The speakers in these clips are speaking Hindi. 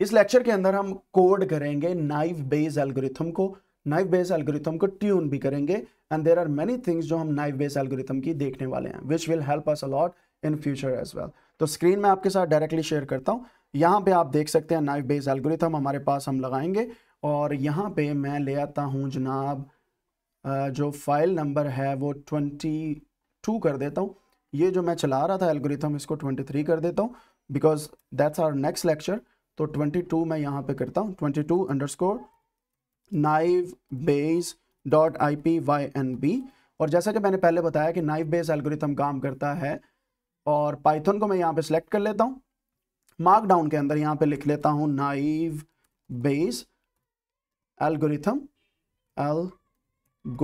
इस लेक्चर के अंदर हम कोड करेंगे नाइव बेस एल्गोरिथम को नाइव बेस एल्गोरिथम को ट्यून भी करेंगे and there are many things जो हम नाइव बेस एल्गोरिथम की देखने वाले हैं which will help us a lot in future as well तो स्क्रीन में आपके साथ डायरेक्टली शेयर करता हूँ यहाँ पे आप देख सकते हैं नाइव बेस एल्गोरिथम हमारे पास हम लगाएंगे और यहाँ पे मैं ले आता हूँ जनाब जो फाइल नंबर है वो ट्वेंटी टू कर देता हूँ ये जो मैं चला रहा था एल्गोरिथम इसको ट्वेंटी थ्री कर देता हूँ because that's our next lecture तो 22 मैं यहाँ पे करता हूँ 22 two underscore naive Bayes dot I P Y N B और जैसा कि मैंने पहले बताया कि नाइव बेस एल्गोरिथम काम करता है और पाइथन को मैं यहाँ पे सिलेक्ट कर लेता हूँ मार्कडाउन के अंदर यहाँ पे लिख लेता हूँ नाइव बेस एल्गोरिथम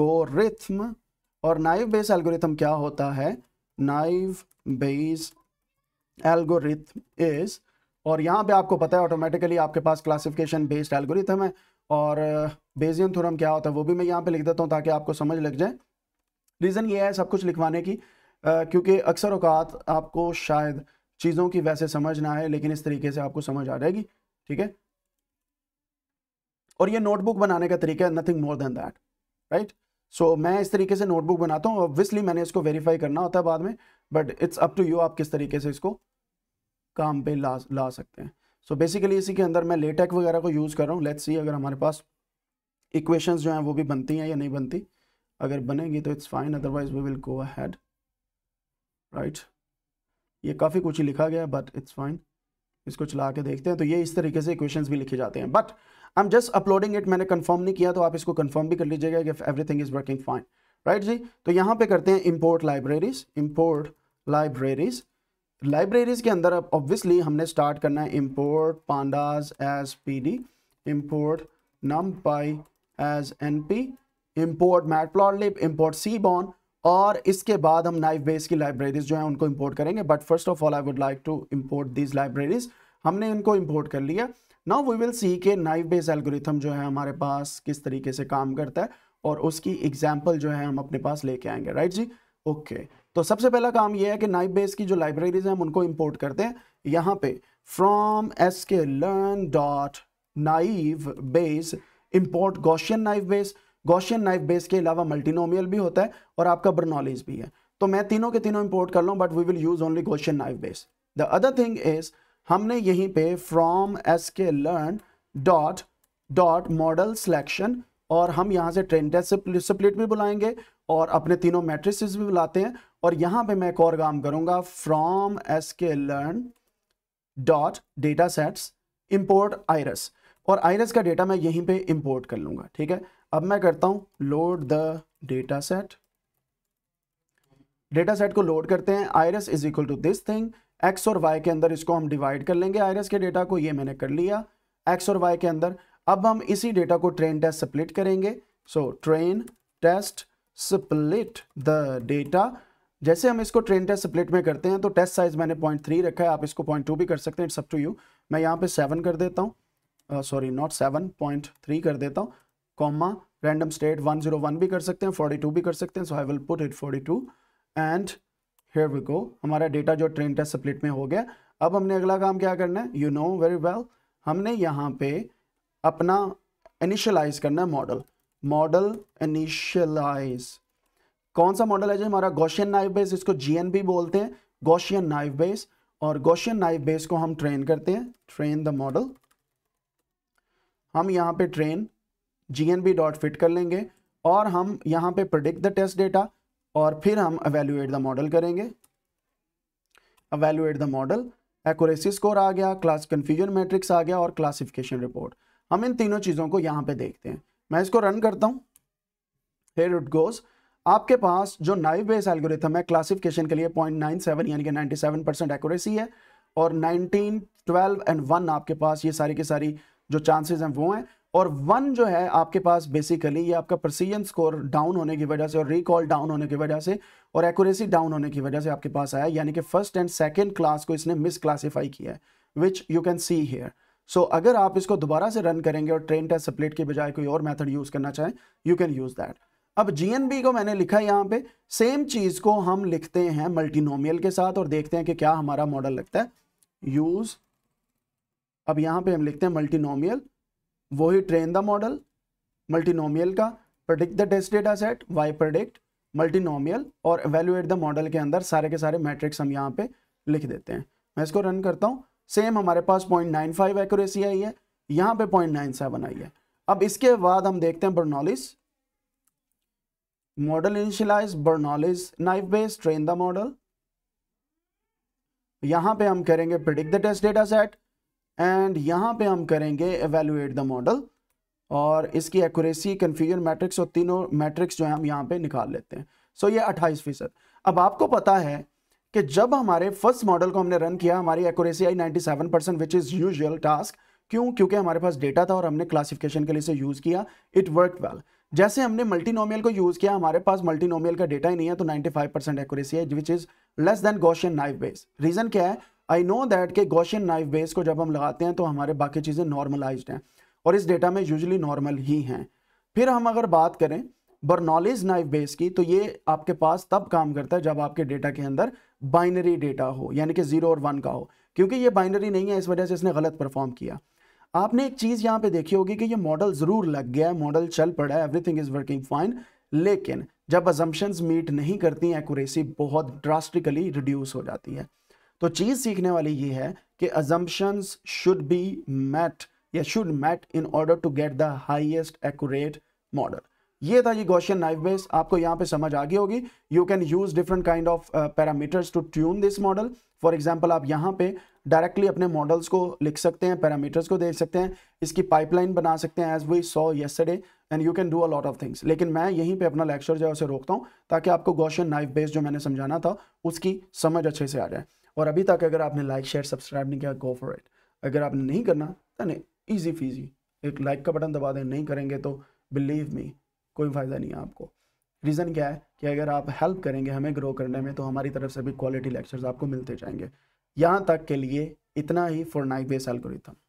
गोरिथम और नाइव बेस एल्गोरिथम क्या होता है नाइव बेस एल्गोरिथम इज़ और यहाँ पे आपको पता है ऑटोमेटिकली आपके पास क्लासिफिकेशन बेस्ड एल्गोरिथम है और बेजियन uh, थ्योरम क्या होता है वो भी मैं यहाँ पे लिख देता हूँ ताकि आपको समझ लग जाए रीज़न ये है सब कुछ लिखवाने की uh, क्योंकि अक्सर अवकात आपको शायद चीज़ों की वैसे समझ ना आए लेकिन इस तरीके से आपको समझ आ जाएगी ठीक है और ये नोटबुक बनाने का तरीका है nothing more than that right so मैं इस तरीके से नोटबुक बनाता हूँ ऑब्वियसली मैंने इसको वेरीफाई करना होता है बाद में but it's up to you आप किस तरीके से इसको काम पे ला ला सकते हैं सो so बेसिकली इसी के अंदर मैं लेटेक वगैरह को यूज़ कर रहा हूँ लेट्स सी अगर हमारे पास इक्वेशंस जो हैं वो भी बनती हैं या नहीं बनती अगर बनेंगी तो it's fine otherwise we will go ahead right ये काफ़ी कुछ ही लिखा गया बट इट्स फाइन इसको चला के देखते हैं तो ये इस तरीके से इक्वेशंस भी लिखे जाते हैं but I am just uploading it मैंने कन्फर्म नहीं किया तो आप इसको कन्फर्म भी कर लीजिएगा कि everything is working fine right जी तो यहाँ पे करते हैं import libraries import libraries libraries के अंदर अब ऑब्वियसली हमने स्टार्ट करना है import pandas as P D import numpy as N P import लिप इम्पोर्ट सी बॉन और इसके बाद हम नाइफ बेस की लाइब्रेरीज जो है उनको इम्पोर्ट करेंगे but first of all I would like to import these libraries हमने इनको इम्पोर्ट कर लिया नाउ वी विल सी के नाइफ बेस एल्गोरिथम जो है हमारे पास किस तरीके से काम करता है और उसकी एग्जाम्पल जो है हम अपने पास लेके आएंगे राइट right जी ओके okay. तो सबसे पहला काम यह है कि नाइप बेस की जो लाइब्रेरीज हैं हम उनको इंपोर्ट करते हैं यहाँ पे from S K learn dot naive Bayes import Gaussian naive Bayes Gaussian naive Bayes के अलावा मल्टीनोमियल भी होता है और आपका बर्नॉलेज भी है तो मैं तीनों के तीनों इंपोर्ट कर लूँ but we will use only Gaussian naive Bayes the other thing is हमने यहीं पे from S K learn dot dot model selection और हम यहाँ से ट्रेन टेस्ट स्प्लिट भी बुलाएंगे और अपने तीनों मैट्रिसेस भी बुलाते हैं और यहाँ पे मैं एक और काम करूँगा from S K learn dot data sets import iris और आयरस का डेटा मैं यहीं पे इम्पोर्ट कर लूँगा ठीक है अब मैं करता हूँ load the data set data set को लोड करते हैं iris is equal to this thing X और वाई के अंदर इसको हम डिवाइड कर लेंगे आयरस के डेटा को ये मैंने कर लिया एक्स और वाई के अंदर अब हम इसी डेटा को ट्रेन टेस्ट स्प्लिट करेंगे so train test split the data जैसे हम इसको ट्रेन टेस्ट स्प्लिट में करते हैं तो टेस्ट साइज मैंने पॉइंट थ्री रखा है आप इसको पॉइंट टू भी कर सकते हैं इट्स अप टू यू मैं यहाँ पे सेवन कर देता हूँ sorry not seven point three कर देता हूँ comma random state one zero one भी कर सकते हैं फोर्टी टू भी कर सकते हैं so I will put it forty two and here we go हमारा डेटा जो ट्रेन टेस्ट स्प्लिट में हो गया अब हमने अगला काम क्या करना है यू नो वेरी वेल हमने यहाँ पे अपना इनिशियलाइज करना है मॉडल मॉडल इनिशियलाइज कौन सा मॉडल है जो हमारा गोशियन नाइफ बेस इसको जीएन बी बोलते हैं गोशियन नाइफ बेस और गोशियन नाइफ बेस को हम ट्रेन करते हैं ट्रेन द मॉडल हम यहाँ पे train GNB dot fit कर लेंगे और हम यहाँ पे प्रोडिक्ट द टेस्ट डेटा और फिर हम एवेल्यूएट द मॉडल करेंगे evaluate the model accuracy score आ गया क्लास कन्फ्यूजन मैट्रिक्स आ गया और क्लासिफिकेशन रिपोर्ट हम इन तीनों चीज़ों को यहां पे देखते हैं मैं इसको रन करता हूं हेयर इट गोज़ आपके पास जो नाइव बेस एल्गोरिथम है क्लासिफिकेशन के लिए 0.97 यानी कि 97 परसेंट एक्यूरेसी है और 19, 12 एंड 1 आपके पास ये सारी की सारी जो चांसेस हैं वो हैं और 1 जो है आपके पास बेसिकली ये आपका प्रसिजन स्कोर डाउन होने की वजह से और रिकॉल डाउन होने की वजह से और एक्यूरेसी डाउन होने की वजह से आपके पास आया यानी कि फर्स्ट एंड सेकेंड क्लास को इसने मिस क्लासीफाई किया है which you can see here so so, अगर आप इसको दोबारा से रन करेंगे और ट्रेन टेस्ट सप्लेट के बजाय कोई और मेथड यूज करना चाहें यू कैन यूज दैट अब जी को मैंने लिखा यहाँ पे सेम चीज को हम लिखते हैं मल्टीनोमियल के साथ और देखते हैं कि क्या हमारा मॉडल लगता है यूज अब यहाँ पे हम लिखते हैं मल्टीनोमियल वो ही ट्रेन द मॉडल मल्टीनोमियल का predict the test data set Y predict multinomial और एवेल्यूएट द मॉडल के अंदर सारे के सारे मैट्रिक्स हम यहाँ पे लिख देते हैं मैं इसको रन करता हूँ सेम हमारे पास पॉइंट नाइन फाइव एक्यूरेसी आई है यहां पे पॉइंट नाइन सेवन आई है अब इसके बाद हम देखते हैं Bernoulli's model initialize Bernoulli's naive Bayes train the model यहां पे हम करेंगे predict the test data set and यहां पे हम करेंगे एवेल्युएट द मॉडल और इसकी एक्यूरेसी कन्फ्यूजन मैट्रिक्स और तीनों मैट्रिक्स जो है हम यहाँ पे निकाल लेते हैं सो so ये अट्ठाईस फीसद अब आपको पता है कि जब हमारे फर्स्ट मॉडल को हमने रन किया हमारी एक्यूरेसी आई 97 percent which is usual task क्यों क्योंकि हमारे पास डेटा था और हमने क्लासिफिकेशन के लिए इसे यूज़ किया इट वर्क वेल जैसे हमने मल्टीनोमियल को यूज़ किया हमारे पास मल्टीनोमियल का डेटा ही नहीं है तो 95 परसेंट एक्यूरेसी है which is less than Gaussian knife Bayes reason क्या है आई नो दैट के गोशन नाइफ बेस को जब हम लगाते हैं तो हमारे बाकी चीज़ें नॉर्मलाइज हैं और इस डेटा में यूजली नॉर्मल ही हैं फिर हम अगर बात करें बर्नॉलेज नाइफ बेस की तो ये आपके पास तब काम करता है जब आपके डेटा के अंदर बाइनरी डेटा हो यानी कि जीरो और वन का हो क्योंकि ये बाइनरी नहीं है इस वजह से इसने गलत परफॉर्म किया आपने एक चीज़ यहाँ पे देखी होगी कि ये मॉडल ज़रूर लग गया है मॉडल चल पड़ा है एवरीथिंग इज़ वर्किंग फाइन लेकिन जब अजम्पन्स मीट नहीं करती एक्यूरेसी बहुत ड्रास्टिकली रिड्यूस हो जाती है तो चीज़ सीखने वाली ये है कि अजम्पन्स शुड बी मैट या should met in order to get the highest accurate model ये था ये गोशियन नाइफ बेस आपको यहाँ पे समझ आ गई होगी you can use different kind of parameters to tune this model for example आप यहाँ पे डायरेक्टली अपने मॉडल्स को लिख सकते हैं पैरामीटर्स को देख सकते हैं इसकी पाइपलाइन बना सकते हैं as we saw yesterday and you can do a lot of things लेकिन मैं यहीं पे अपना लेक्चर जो है उसे रोकता हूँ ताकि आपको गॉशियन नाइफ बेस जो मैंने समझाना था उसकी समझ अच्छे से आ जाए और अभी तक अगर आपने लाइक शेयर सब्सक्राइब नहीं किया गो फॉर इट अगर आपने नहीं करना तो नहीं ईजी फीजी एक लाइक का बटन दबा दें नहीं करेंगे तो बिलीव मी कोई फ़ायदा नहीं है आपको रीज़न क्या है कि अगर आप हेल्प करेंगे हमें ग्रो करने में तो हमारी तरफ से भी क्वालिटी लेक्चर्स आपको मिलते जाएंगे यहाँ तक के लिए इतना ही फॉर नाइट बेस एल्गोरिथम